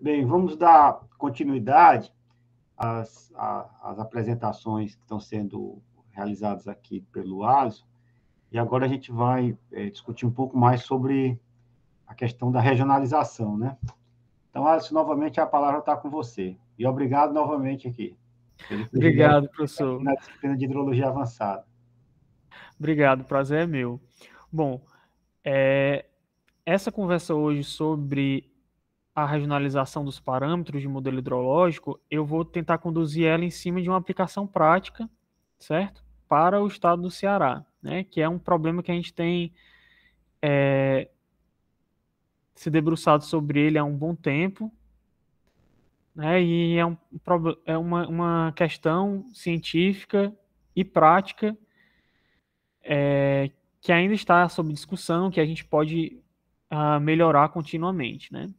Bem, vamos dar continuidade às, às, apresentações que estão sendo realizadas aqui pelo Alisson, e agora a gente vai é, discutir um pouco mais sobre a questão da regionalização, né? Então, Alisson, novamente a palavra está com você. E obrigado novamente aqui. Obrigado, professor. Na disciplina de hidrologia avançada. Obrigado, prazer é meu. Bom, é, essa conversa hoje sobre a regionalização dos parâmetros de modelo hidrológico, eu vou tentar conduzir ela em cima de uma aplicação prática, certo? Para o estado do Ceará, né? Que é um problema que a gente tem é, se debruçado sobre ele há um bom tempo, né? E é, um, é uma, uma questão científica e prática é, que ainda está sob discussão, que a gente pode uh, melhorar continuamente, né?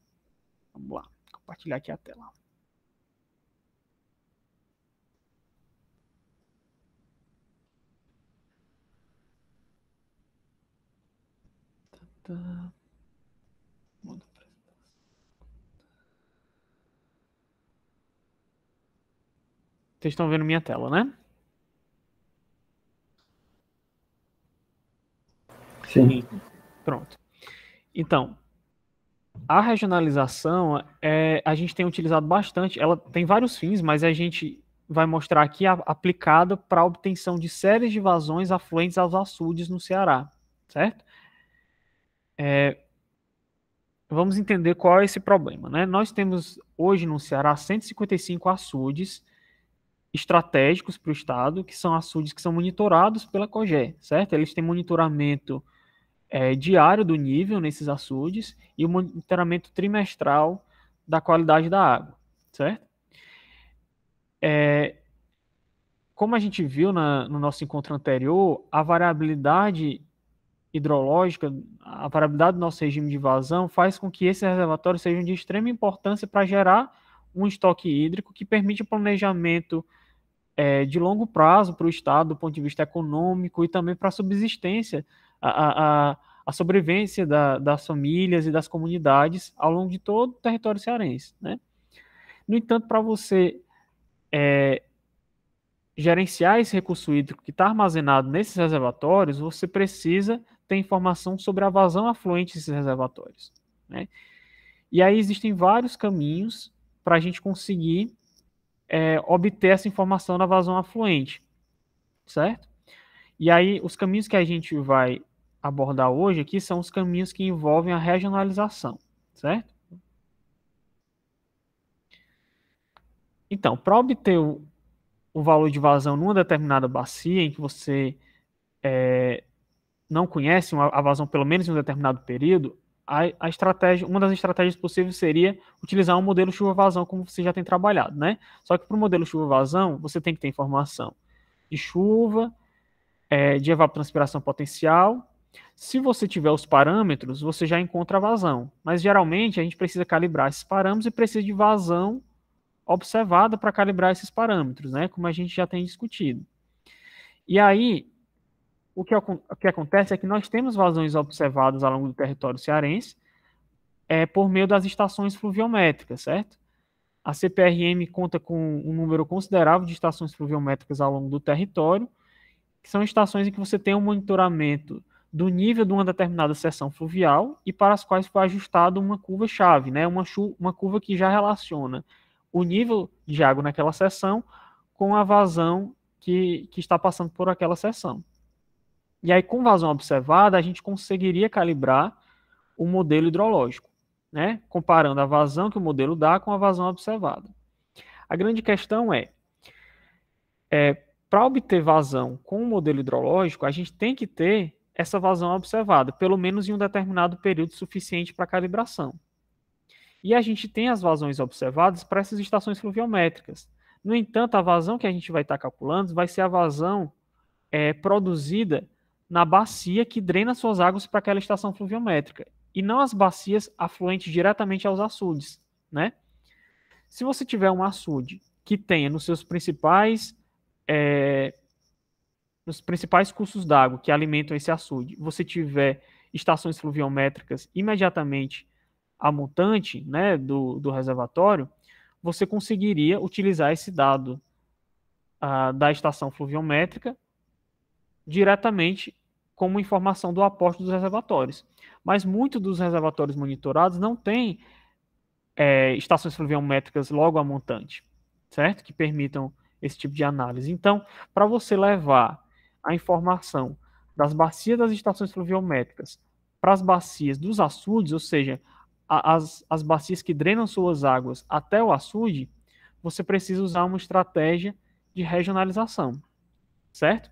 Vamos lá, compartilhar aqui a tela. Tá. Vocês estão vendo minha tela, né? Sim. Pronto. Então, a regionalização, é, a gente tem utilizado bastante, ela tem vários fins, mas a gente vai mostrar aqui a, aplicada para a obtenção de séries de vazões afluentes aos açudes no Ceará, certo? É, vamos entender qual é esse problema, né? Nós temos hoje no Ceará 155 açudes estratégicos para o Estado, que são açudes que são monitorados pela COGE, certo? Eles têm monitoramento é, diário do nível nesses açudes e o monitoramento trimestral da qualidade da água, certo? É, como a gente viu na, no nosso encontro anterior, a variabilidade hidrológica, a variabilidade do nosso regime de vazão faz com que esses reservatórios sejam de extrema importância para gerar um estoque hídrico que permite o planejamento é, de longo prazo para o Estado, do ponto de vista econômico e também para a subsistência a, a, a sobrevivência da, das famílias e das comunidades ao longo de todo o território cearense. Né? No entanto, para você é, gerenciar esse recurso hídrico que está armazenado nesses reservatórios, você precisa ter informação sobre a vazão afluente desses reservatórios. Né? E aí existem vários caminhos para a gente conseguir é, obter essa informação da vazão afluente, certo? E aí, os caminhos que a gente vai abordar hoje aqui são os caminhos que envolvem a regionalização, certo? Então, para obter o, o, valor de vazão numa determinada bacia em que você é, não conhece uma, a vazão pelo menos em um determinado período, a, a, estratégia, uma das estratégias possíveis seria utilizar um modelo chuva-vazão como você já tem trabalhado, né? Só que para o modelo chuva-vazão, você tem que ter informação de chuva, é, de evapotranspiração potencial. Se você tiver os parâmetros, você já encontra a vazão. Mas geralmente a gente precisa calibrar esses parâmetros e precisa de vazão observada para calibrar esses parâmetros, né? Como a gente já tem discutido. E aí, o que, o que acontece é que nós temos vazões observadas ao longo do território cearense é, por meio das estações fluviométricas, certo? A CPRM conta com um número considerável de estações fluviométricas ao longo do território, que são estações em que você tem um monitoramento do nível de uma determinada seção fluvial e para as quais foi ajustada uma curva-chave, né? uma, uma curva que já relaciona o nível de água naquela seção com a vazão que, que está passando por aquela seção. E aí, com vazão observada, a gente conseguiria calibrar o modelo hidrológico, né? comparando a vazão que o modelo dá com a vazão observada. A grande questão é, é para obter vazão com o modelo hidrológico, a gente tem que ter essa vazão observada, pelo menos em um determinado período suficiente para calibração. E a gente tem as vazões observadas para essas estações fluviométricas. No entanto, a vazão que a gente vai estar tá calculando vai ser a vazão é, produzida na bacia que drena suas águas para aquela estação fluviométrica, e não as bacias afluentes diretamente aos açudes, né? Se você tiver um açude que tenha nos seus principais é, nos principais cursos d'água que alimentam esse açude, você tiver estações fluviométricas imediatamente a montante né, do, do reservatório, você conseguiria utilizar esse dado da estação fluviométrica diretamente como informação do aporte dos reservatórios. Mas muitos dos reservatórios monitorados não têm é, estações fluviométricas logo a montante, certo? Que permitam esse tipo de análise. Então, para você levar a informação das bacias das estações fluviométricas para as bacias dos açudes, ou seja, as, as bacias que drenam suas águas até o açude, você precisa usar uma estratégia de regionalização, certo?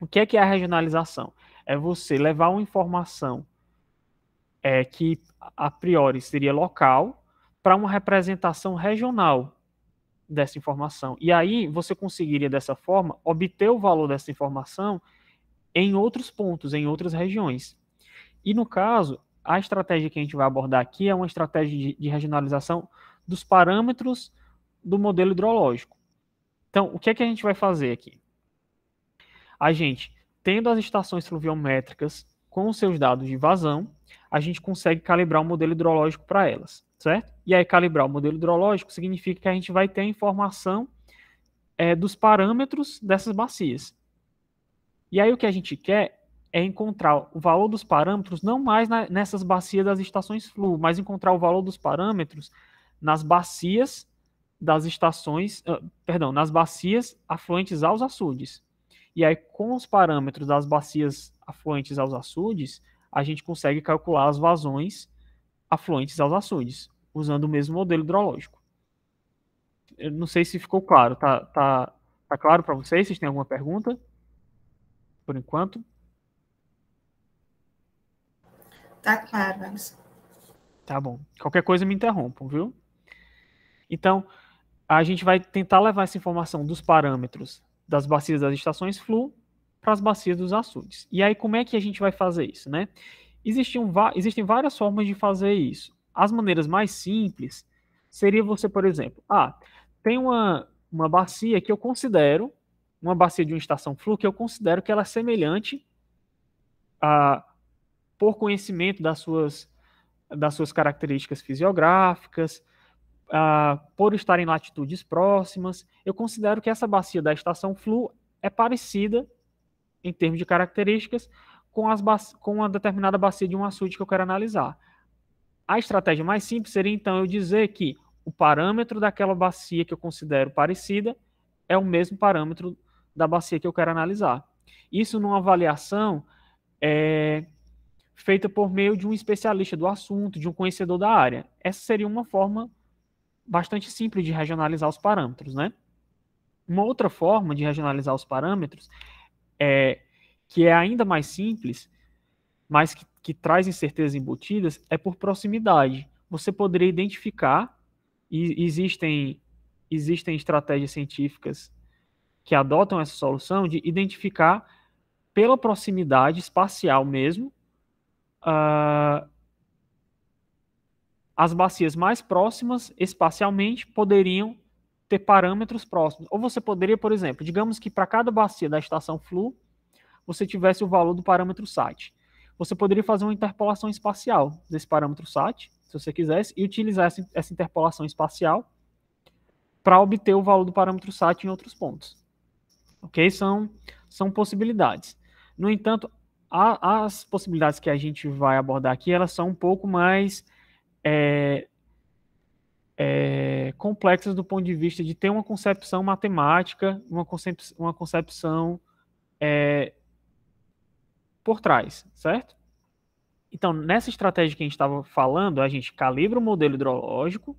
O que é que é a regionalização? É você levar uma informação é, que a priori seria local para uma representação regional, dessa informação. E aí você conseguiria, dessa forma, obter o valor dessa informação em outros pontos, em outras regiões. E no caso, a estratégia que a gente vai abordar aqui é uma estratégia de, de regionalização dos parâmetros do modelo hidrológico. Então, o que é que a gente vai fazer aqui? A gente, tendo as estações fluviométricas com seus dados de vazão, a gente consegue calibrar o um modelo hidrológico para elas certo? E aí, calibrar o modelo hidrológico significa que a gente vai ter a informação é, dos parâmetros dessas bacias. E aí, o que a gente quer é encontrar o valor dos parâmetros não mais na, nessas bacias das estações flu, mas encontrar o valor dos parâmetros nas bacias das estações, uh, perdão, nas bacias afluentes aos açudes. E aí, com os parâmetros das bacias afluentes aos açudes, a gente consegue calcular as vazões afluentes aos açudes, usando o mesmo modelo hidrológico. Eu não sei se ficou claro. Tá, tá, tá claro para vocês? Vocês têm alguma pergunta? Por enquanto? Tá claro, vamos. Tá bom. Qualquer coisa me interrompam, viu? Então, a gente vai tentar levar essa informação dos parâmetros das bacias das estações flu para as bacias dos açudes. E aí, como é que a gente vai fazer isso, né? Existiam, existem várias formas de fazer isso. As maneiras mais simples seria você, por exemplo, ah, tem uma, uma bacia que eu considero, uma bacia de uma estação flu, que eu considero que ela é semelhante a, por conhecimento das suas, das suas características fisiográficas, a, por estar em latitudes próximas, eu considero que essa bacia da estação flu é parecida em termos de características com, as com uma determinada bacia de um açude que eu quero analisar. A estratégia mais simples seria, então, eu dizer que o parâmetro daquela bacia que eu considero parecida é o mesmo parâmetro da bacia que eu quero analisar. Isso numa avaliação é, feita por meio de um especialista do assunto, de um conhecedor da área. Essa seria uma forma bastante simples de regionalizar os parâmetros, né? Uma outra forma de regionalizar os parâmetros é que é ainda mais simples, mas que, que traz incertezas embutidas, é por proximidade. Você poderia identificar, e existem, existem estratégias científicas que adotam essa solução de identificar pela proximidade espacial mesmo uh, as bacias mais próximas espacialmente poderiam ter parâmetros próximos. Ou você poderia, por exemplo, digamos que para cada bacia da estação Flu você tivesse o valor do parâmetro site. Você poderia fazer uma interpolação espacial desse parâmetro site, se você quisesse, e utilizar essa interpolação espacial para obter o valor do parâmetro site em outros pontos. Ok? São, são possibilidades. No entanto, a, as possibilidades que a gente vai abordar aqui, elas são um pouco mais é, é, complexas do ponto de vista de ter uma concepção matemática, uma, uma concepção é, por trás, certo? Então, nessa estratégia que a gente estava falando, a gente calibra o modelo hidrológico,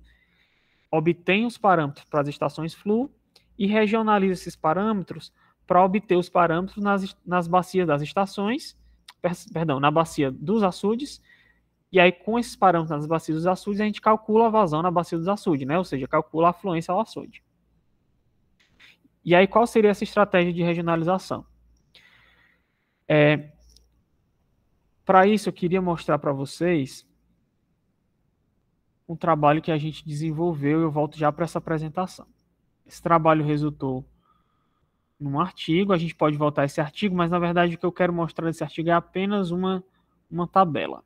obtém os parâmetros para as estações flu e regionaliza esses parâmetros para obter os parâmetros nas, nas bacias das estações, perdão, na bacia dos açudes, e aí com esses parâmetros nas bacias dos açudes, a gente calcula a vazão na bacia dos açudes, né? Ou seja, calcula a afluência ao açude. E aí, qual seria essa estratégia de regionalização? É, para isso, eu queria mostrar para vocês um trabalho que a gente desenvolveu. Eu volto já para essa apresentação. Esse trabalho resultou num artigo. A gente pode voltar a esse artigo, mas na verdade o que eu quero mostrar nesse artigo é apenas uma, uma tabela.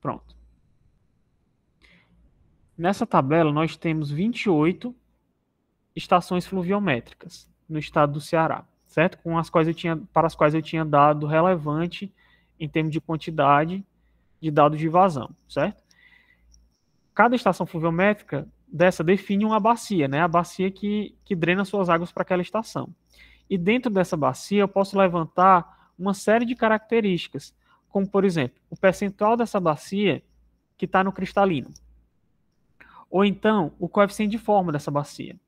Pronto. Nessa tabela, nós temos 28 estações fluviométricas no estado do Ceará, certo? Com as quais eu tinha, para as quais eu tinha dado relevante em termos de quantidade de dados de vazão, certo? Cada estação fluviométrica dessa define uma bacia, né? A bacia que, que drena suas águas para aquela estação. E dentro dessa bacia eu posso levantar uma série de características, como por exemplo, o percentual dessa bacia que está no cristalino, ou então o coeficiente de forma dessa bacia,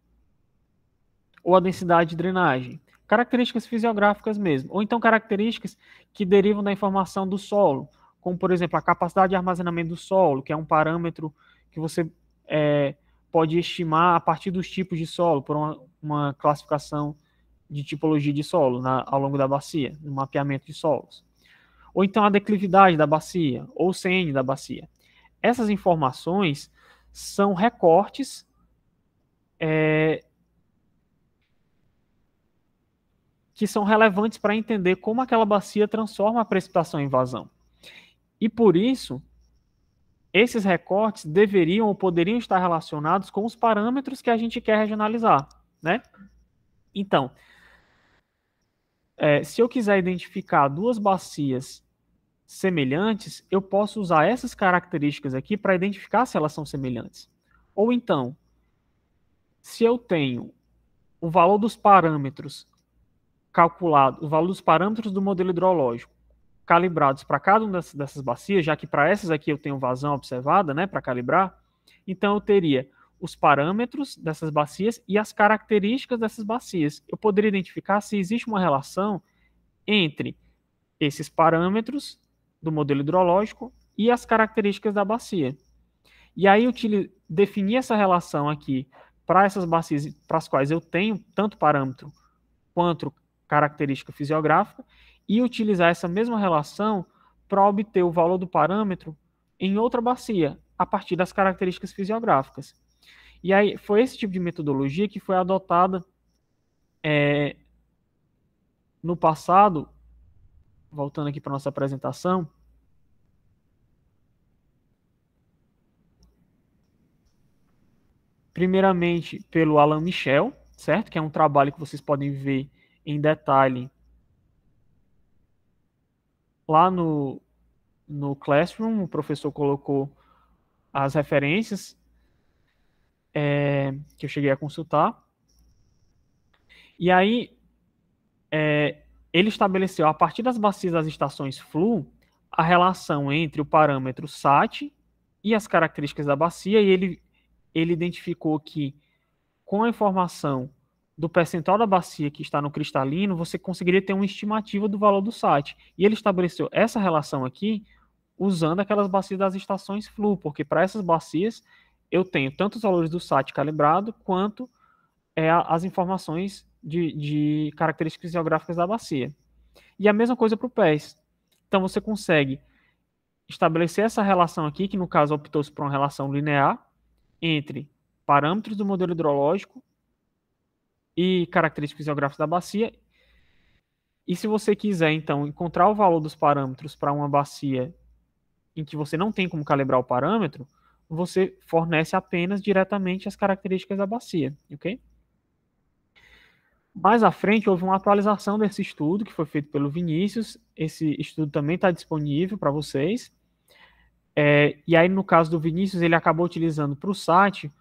ou a densidade de drenagem. Características fisiográficas mesmo, ou então características que derivam da informação do solo, como por exemplo a capacidade de armazenamento do solo, que é um parâmetro que você é, pode estimar a partir dos tipos de solo, por uma, uma classificação de tipologia de solo na, ao longo da bacia, no mapeamento de solos. Ou então a declividade da bacia, ou CN da bacia. Essas informações são recortes é, que são relevantes para entender como aquela bacia transforma a precipitação em vazão. E por isso, esses recortes deveriam ou poderiam estar relacionados com os parâmetros que a gente quer regionalizar, né? Então, é, se eu quiser identificar duas bacias semelhantes, eu posso usar essas características aqui para identificar se elas são semelhantes. Ou então, se eu tenho o valor dos parâmetros calculado o valor dos parâmetros do modelo hidrológico calibrados para cada uma dessas, dessas bacias, já que para essas aqui eu tenho vazão observada, né, para calibrar, então eu teria os parâmetros dessas bacias e as características dessas bacias. Eu poderia identificar se existe uma relação entre esses parâmetros do modelo hidrológico e as características da bacia. E aí eu defini essa relação aqui para essas bacias para as quais eu tenho tanto parâmetro quanto característica fisiográfica e utilizar essa mesma relação para obter o valor do parâmetro em outra bacia, a partir das características fisiográficas. E aí foi esse tipo de metodologia que foi adotada é, no passado, voltando aqui para nossa apresentação. Primeiramente pelo Alan Michel, certo? Que é um trabalho que vocês podem ver em detalhe lá no, no Classroom, o professor colocou as referências é, que eu cheguei a consultar. E aí, é, ele estabeleceu, a partir das bacias das estações flu, a relação entre o parâmetro SAT e as características da bacia, e ele, ele identificou que, com a informação do percentual da bacia que está no cristalino, você conseguiria ter uma estimativa do valor do site. E ele estabeleceu essa relação aqui usando aquelas bacias das estações flu, porque para essas bacias eu tenho tanto os valores do site calibrado quanto é, as informações de, de características geográficas da bacia. E a mesma coisa para o PES. Então você consegue estabelecer essa relação aqui, que no caso optou-se por uma relação linear entre parâmetros do modelo hidrológico e características geográficas da bacia. E se você quiser, então, encontrar o valor dos parâmetros para uma bacia em que você não tem como calibrar o parâmetro, você fornece apenas diretamente as características da bacia, ok? Mais à frente, houve uma atualização desse estudo que foi feito pelo Vinícius. Esse estudo também está disponível para vocês. É, e aí, no caso do Vinícius, ele acabou utilizando para o site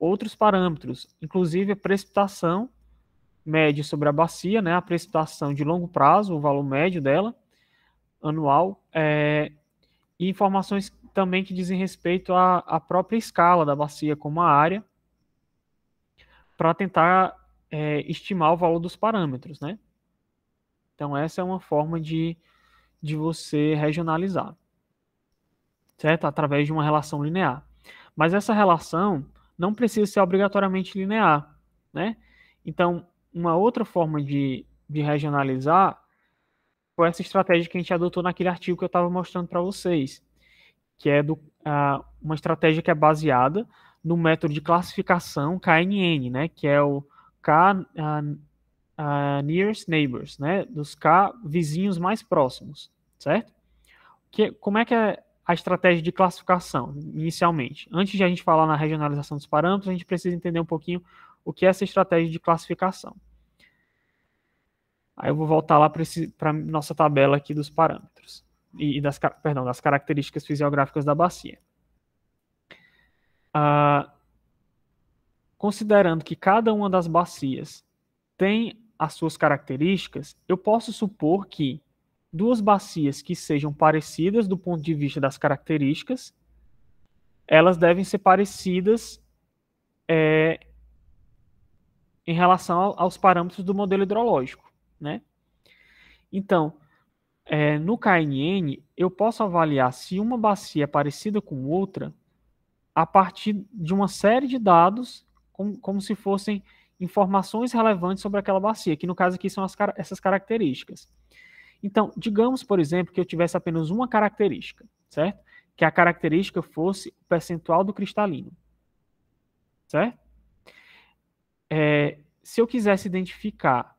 outros parâmetros, inclusive a precipitação média sobre a bacia, né, a precipitação de longo prazo, o valor médio dela, anual, é, e informações também que dizem respeito à, à própria escala da bacia como a área, para tentar é, estimar o valor dos parâmetros, né? Então, essa é uma forma de, de você regionalizar, certo? Através de uma relação linear. Mas essa relação, não precisa ser obrigatoriamente linear, né? Então, uma outra forma de, de regionalizar foi essa estratégia que a gente adotou naquele artigo que eu estava mostrando para vocês, que é do, uh, uma estratégia que é baseada no método de classificação KNN, né? Que é o K uh, uh, nearest neighbors, né? Dos K vizinhos mais próximos, certo? Que, como é que é a estratégia de classificação, inicialmente. Antes de a gente falar na regionalização dos parâmetros, a gente precisa entender um pouquinho o que é essa estratégia de classificação. Aí eu vou voltar lá para a nossa tabela aqui dos parâmetros e das, perdão, das características fisiográficas da bacia. Ah, considerando que cada uma das bacias tem as suas características, eu posso supor que duas bacias que sejam parecidas do ponto de vista das características, elas devem ser parecidas é, em relação aos parâmetros do modelo hidrológico, né? Então, é, no KNN, eu posso avaliar se uma bacia é parecida com outra a partir de uma série de dados, como, como se fossem informações relevantes sobre aquela bacia, que no caso aqui são as, essas características. Então, digamos, por exemplo, que eu tivesse apenas uma característica, certo? Que a característica fosse o percentual do cristalino, certo? É, se eu quisesse identificar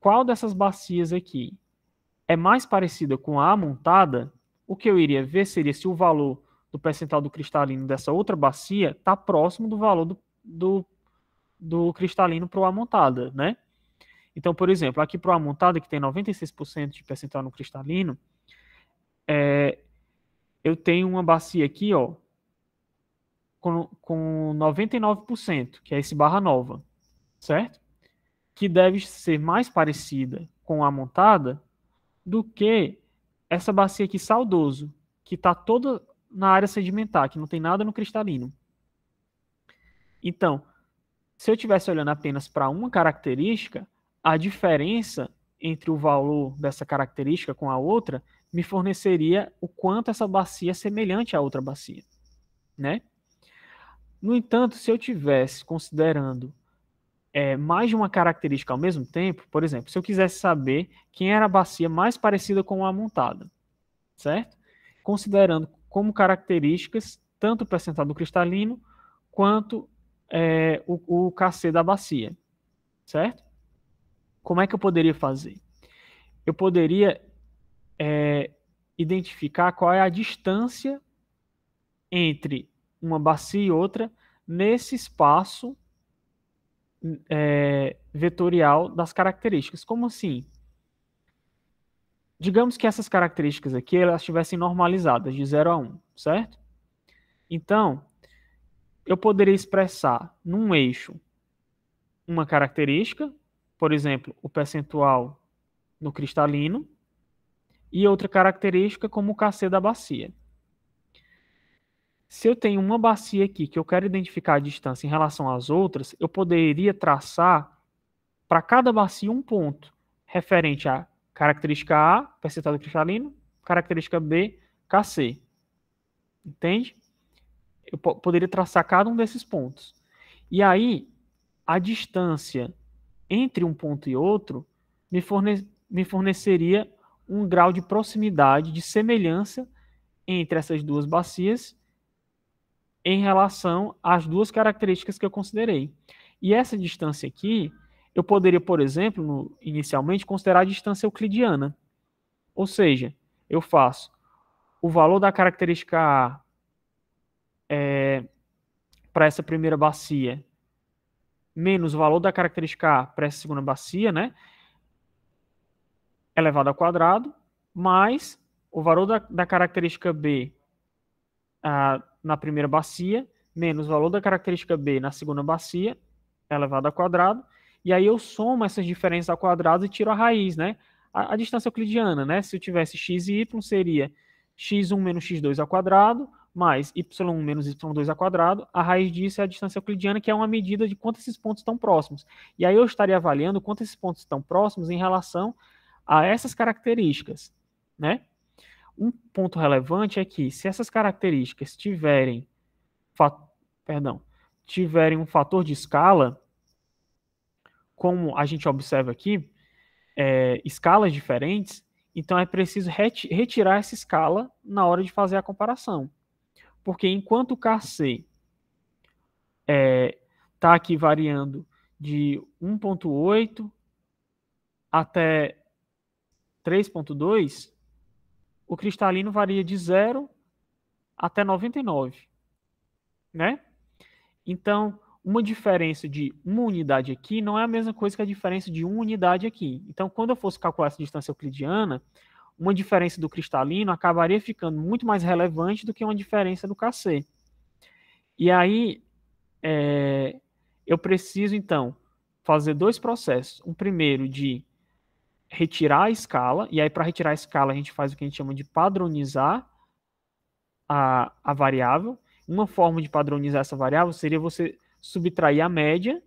qual dessas bacias aqui é mais parecida com a montada, o que eu iria ver seria se o valor do percentual do cristalino dessa outra bacia está próximo do valor do, do, do cristalino para o amontada, né? Então, por exemplo, aqui para a montada, que tem 96% de percentual no cristalino, é, eu tenho uma bacia aqui, ó, com, com 99%, que é esse barra nova, certo? Que deve ser mais parecida com a montada do que essa bacia aqui saudoso, que está toda na área sedimentar, que não tem nada no cristalino. Então, se eu estivesse olhando apenas para uma característica, a diferença entre o valor dessa característica com a outra me forneceria o quanto essa bacia é semelhante à outra bacia, né? No entanto, se eu tivesse considerando é, mais de uma característica ao mesmo tempo, por exemplo, se eu quisesse saber quem era a bacia mais parecida com a montada, certo? Considerando como características tanto o percentual do cristalino quanto é, o, o KC da bacia, certo? Como é que eu poderia fazer? Eu poderia é, identificar qual é a distância entre uma bacia e outra nesse espaço é, vetorial das características. Como assim? Digamos que essas características aqui elas estivessem normalizadas de 0 a 1, um, certo? Então, eu poderia expressar num eixo uma característica por exemplo, o percentual no cristalino, e outra característica como o KC da bacia. Se eu tenho uma bacia aqui que eu quero identificar a distância em relação às outras, eu poderia traçar para cada bacia um ponto referente à característica A, percentual do cristalino, característica B, KC. Entende? Eu poderia traçar cada um desses pontos. E aí, a distância entre um ponto e outro me, forne me forneceria um grau de proximidade, de semelhança entre essas duas bacias em relação às duas características que eu considerei. E essa distância aqui, eu poderia, por exemplo, no, inicialmente considerar a distância euclidiana. Ou seja, eu faço o valor da característica A é, para essa primeira bacia menos o valor da característica A para essa segunda bacia, né? Elevado ao quadrado, mais o valor da, da característica B ah, na primeira bacia, menos o valor da característica B na segunda bacia, elevado ao quadrado, e aí eu somo essas diferenças ao quadrado e tiro a raiz, né? A, a distância euclidiana, né? Se eu tivesse x e y, seria x1 menos x2 ao quadrado, mais y menos y2 ao quadrado, a raiz disso é a distância euclidiana, que é uma medida de quanto esses pontos estão próximos. E aí eu estaria avaliando quanto esses pontos estão próximos em relação a essas características, né? Um ponto relevante é que se essas características tiverem, perdão, tiverem um fator de escala, como a gente observa aqui, é, escalas diferentes, então é preciso retirar essa escala na hora de fazer a comparação. Porque enquanto o KC está é, tá aqui variando de 1.8 até 3.2, o cristalino varia de 0 até 99, né? Então, uma diferença de uma unidade aqui não é a mesma coisa que a diferença de uma unidade aqui. Então, quando eu fosse calcular essa distância euclidiana, uma diferença do cristalino acabaria ficando muito mais relevante do que uma diferença do KC. E aí, é, eu preciso, então, fazer dois processos. Um primeiro de retirar a escala, e aí para retirar a escala a gente faz o que a gente chama de padronizar a, a variável. Uma forma de padronizar essa variável seria você subtrair a média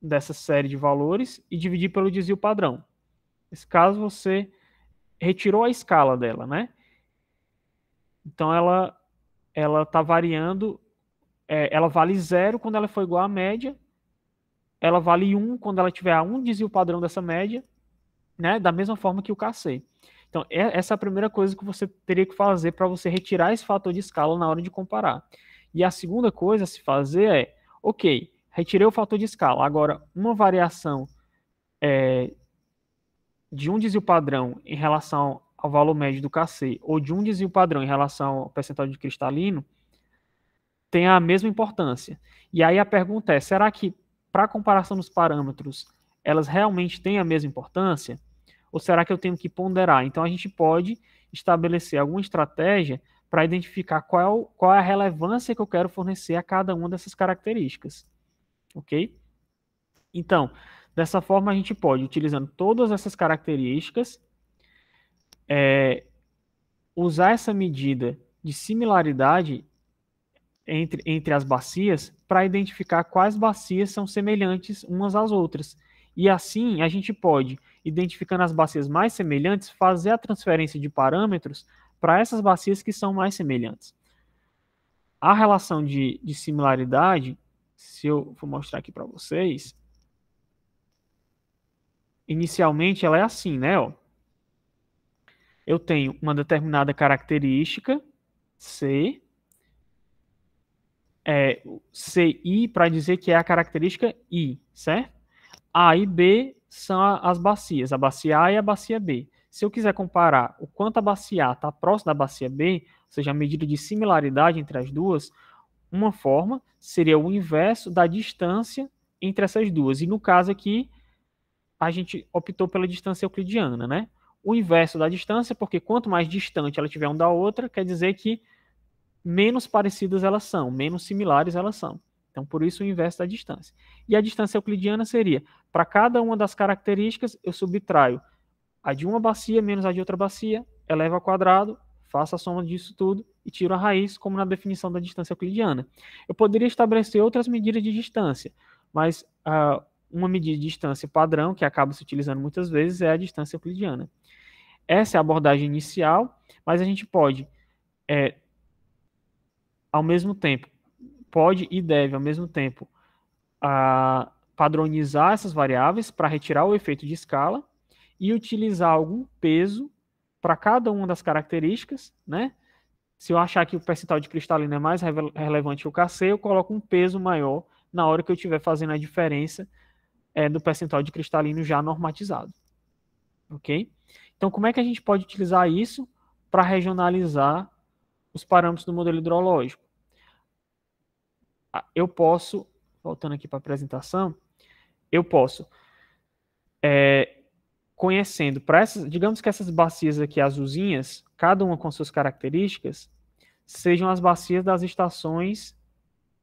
dessa série de valores e dividir pelo desvio padrão. Nesse caso, você retirou a escala dela, né? Então ela ela está variando, é, ela vale zero quando ela for igual à média, ela vale 1 um quando ela tiver a um desvio padrão dessa média, né? Da mesma forma que o KC. Então, essa é a primeira coisa que você teria que fazer para você retirar esse fator de escala na hora de comparar. E a segunda coisa a se fazer é, ok, retirei o fator de escala. Agora, uma variação é, de um desvio padrão em relação ao valor médio do KC ou de um desvio padrão em relação ao percentual de cristalino tem a mesma importância. E aí a pergunta é: será que para comparação dos parâmetros elas realmente têm a mesma importância? Ou será que eu tenho que ponderar? Então a gente pode estabelecer alguma estratégia para identificar qual, qual é a relevância que eu quero fornecer a cada uma dessas características. Ok? Então, Dessa forma, a gente pode, utilizando todas essas características, é, usar essa medida de similaridade entre, entre as bacias para identificar quais bacias são semelhantes umas às outras. E assim, a gente pode, identificando as bacias mais semelhantes, fazer a transferência de parâmetros para essas bacias que são mais semelhantes. A relação de, de similaridade, se eu for mostrar aqui para vocês, inicialmente ela é assim, né? Ó. Eu tenho uma determinada característica, C, é, CI para dizer que é a característica I, certo? A e B são as bacias, a bacia A e a bacia B. Se eu quiser comparar o quanto a bacia A está próxima da bacia B, ou seja, a medida de similaridade entre as duas, uma forma seria o inverso da distância entre essas duas. E no caso aqui, a gente optou pela distância euclidiana, né? O inverso da distância, porque quanto mais distante ela tiver uma da outra, quer dizer que menos parecidas elas são, menos similares elas são. Então, por isso o inverso da distância. E a distância euclidiana seria, para cada uma das características, eu subtraio a de uma bacia menos a de outra bacia, eleva ao quadrado, faço a soma disso tudo e tiro a raiz, como na definição da distância euclidiana. Eu poderia estabelecer outras medidas de distância, mas ah, uma medida de distância padrão, que acaba se utilizando muitas vezes, é a distância euclidiana. Essa é a abordagem inicial, mas a gente pode, é, ao mesmo tempo, pode e deve, ao mesmo tempo, a, padronizar essas variáveis para retirar o efeito de escala e utilizar algum peso para cada uma das características, né? Se eu achar que o percentual de cristalino é mais relevante que o KC, eu coloco um peso maior na hora que eu estiver fazendo a diferença é, do percentual de cristalino já normatizado. Ok? Então, como é que a gente pode utilizar isso para regionalizar os parâmetros do modelo hidrológico? Ah, eu posso, voltando aqui para a apresentação, eu posso, é, conhecendo, para essas, digamos que essas bacias aqui azulzinhas, cada uma com suas características, sejam as bacias das estações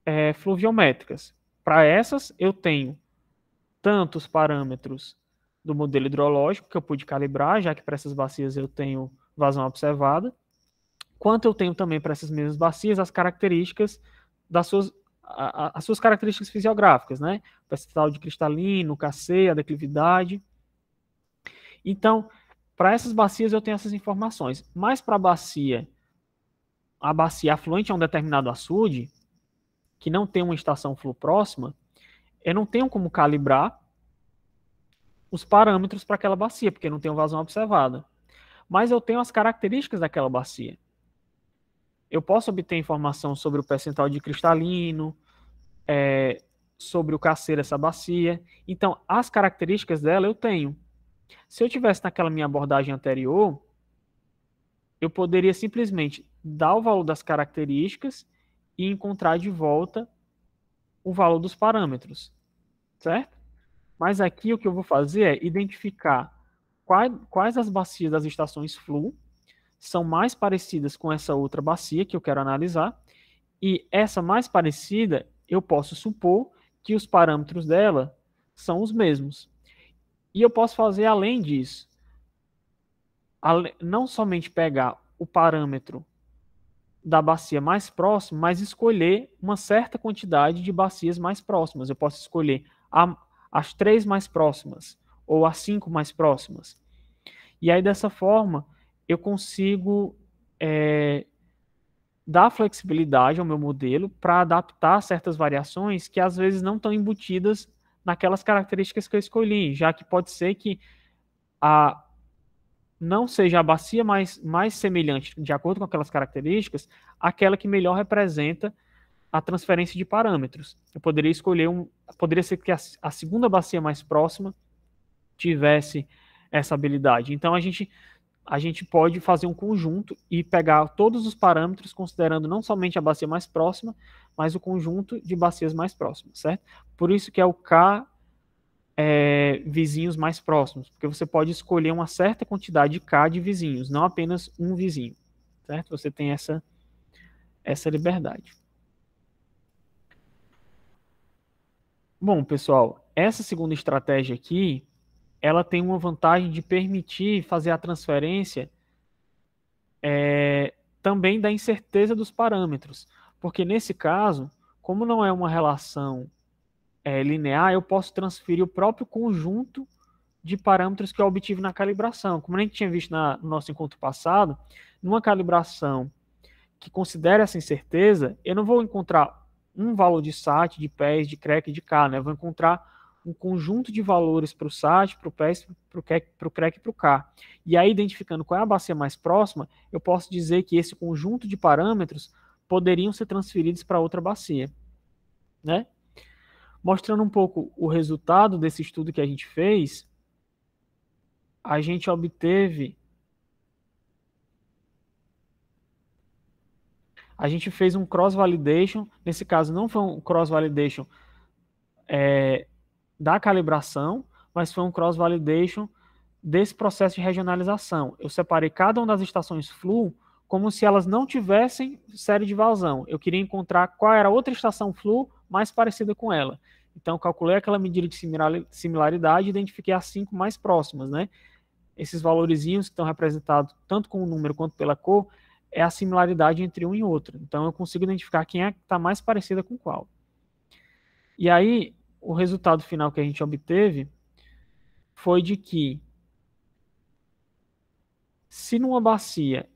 é, fluviométricas. Para essas, eu tenho tanto os parâmetros do modelo hidrológico que eu pude calibrar, já que para essas bacias eu tenho vazão observada, quanto eu tenho também para essas mesmas bacias as características das suas a, a, as suas características fisiográficas, né? O percentual de cristalino, o KC, a declividade. Então, para essas bacias eu tenho essas informações. Mas para a bacia, a bacia afluente a um determinado açude, que não tem uma estação flu próxima, eu não tenho como calibrar os parâmetros para aquela bacia, porque não tenho vazão observada. Mas eu tenho as características daquela bacia. Eu posso obter informação sobre o percentual de cristalino, é, sobre o caceiro dessa bacia. Então, as características dela eu tenho. Se eu tivesse naquela minha abordagem anterior, eu poderia simplesmente dar o valor das características e encontrar de volta o valor dos parâmetros certo? Mas aqui o que eu vou fazer é identificar quais, quais as bacias das estações flu são mais parecidas com essa outra bacia que eu quero analisar, e essa mais parecida, eu posso supor que os parâmetros dela são os mesmos. E eu posso fazer além disso, não somente pegar o parâmetro da bacia mais próxima, mas escolher uma certa quantidade de bacias mais próximas. Eu posso escolher a, as três mais próximas ou as cinco mais próximas. E aí, dessa forma, eu consigo é, dar flexibilidade ao meu modelo para adaptar certas variações que às vezes não estão embutidas naquelas características que eu escolhi, já que pode ser que a não seja a bacia mais, mais semelhante, de acordo com aquelas características, aquela que melhor representa a transferência de parâmetros. Eu poderia escolher um, poderia ser que a, a segunda bacia mais próxima tivesse essa habilidade. Então a gente a gente pode fazer um conjunto e pegar todos os parâmetros considerando não somente a bacia mais próxima, mas o conjunto de bacias mais próximas, certo? Por isso que é o K é, vizinhos mais próximos, porque você pode escolher uma certa quantidade de K de vizinhos, não apenas um vizinho, certo? Você tem essa essa liberdade. Bom, pessoal, essa segunda estratégia aqui, ela tem uma vantagem de permitir fazer a transferência é, também da incerteza dos parâmetros, porque nesse caso, como não é uma relação é, linear, eu posso transferir o próprio conjunto de parâmetros que eu obtive na calibração. Como a gente tinha visto na, no nosso encontro passado, numa calibração que considera essa incerteza, eu não vou encontrar um valor de SAT, de PES, de CREC, de K, né? Eu vou encontrar um conjunto de valores para o SAT, para o PES, para o CREC e para o K. E aí, identificando qual é a bacia mais próxima, eu posso dizer que esse conjunto de parâmetros poderiam ser transferidos para outra bacia. Né? Mostrando um pouco o resultado desse estudo que a gente fez, a gente obteve a gente fez um cross-validation. Nesse caso, não foi um cross-validation é, da calibração, mas foi um cross-validation desse processo de regionalização. Eu separei cada uma das estações flu como se elas não tivessem série de vazão. Eu queria encontrar qual era a outra estação flu mais parecida com ela. Então, calculei aquela medida de similaridade e identifiquei as cinco mais próximas, né? Esses valorizinhos que estão representados tanto com o número quanto pela cor, é a similaridade entre um e outro. Então eu consigo identificar quem é que está mais parecida com qual. E aí o resultado final que a gente obteve foi de que se numa bacia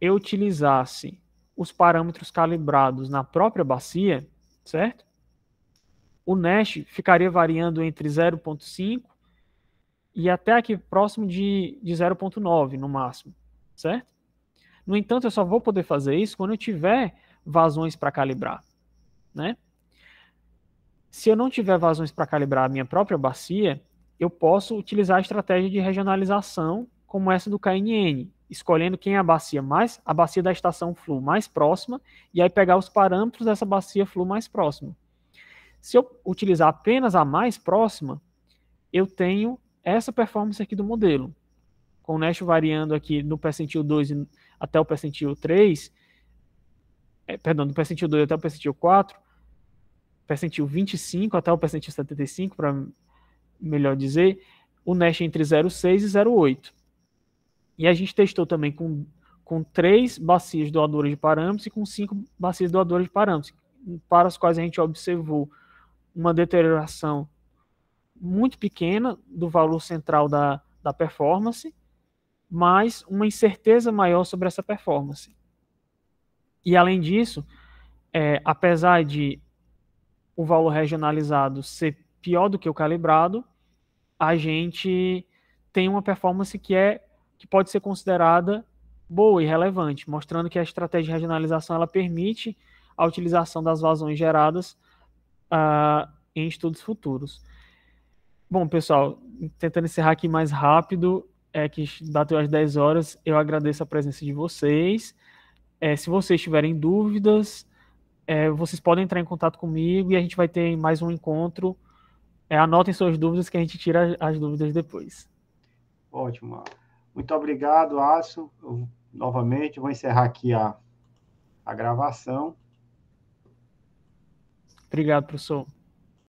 eu utilizasse os parâmetros calibrados na própria bacia, certo? O Nash ficaria variando entre 0.5 e até aqui próximo de, de 0.9 no máximo, certo? No entanto, eu só vou poder fazer isso quando eu tiver vazões para calibrar, né? Se eu não tiver vazões para calibrar a minha própria bacia, eu posso utilizar a estratégia de regionalização como essa do KNN, escolhendo quem é a bacia mais, a bacia da estação flu mais próxima, e aí pegar os parâmetros dessa bacia flu mais próxima. Se eu utilizar apenas a mais próxima, eu tenho essa performance aqui do modelo, com o Nash variando aqui no percentil 2 e até o percentil 3, é, perdão, do percentil 2 até o percentil 4, percentil 25 até o percentil 75, para melhor dizer, o Nash entre 0,6 e 0,8. E a gente testou também com, com três bacias doadoras de parâmetros e com 5 bacias doadoras de parâmetros, para as quais a gente observou uma deterioração muito pequena do valor central da, da performance mas uma incerteza maior sobre essa performance. E além disso, é, apesar de o valor regionalizado ser pior do que o calibrado, a gente tem uma performance que é que pode ser considerada boa e relevante, mostrando que a estratégia de regionalização ela permite a utilização das vazões geradas uh, em estudos futuros. Bom, pessoal, tentando encerrar aqui mais rápido, é, que bateu às 10 horas. Eu agradeço a presença de vocês. É, se vocês tiverem dúvidas, é, vocês podem entrar em contato comigo e a gente vai ter mais um encontro. É, anotem suas dúvidas que a gente tira as, dúvidas depois. Ótimo. Muito obrigado, Aço. novamente, vou encerrar aqui a, a gravação. Obrigado, professor.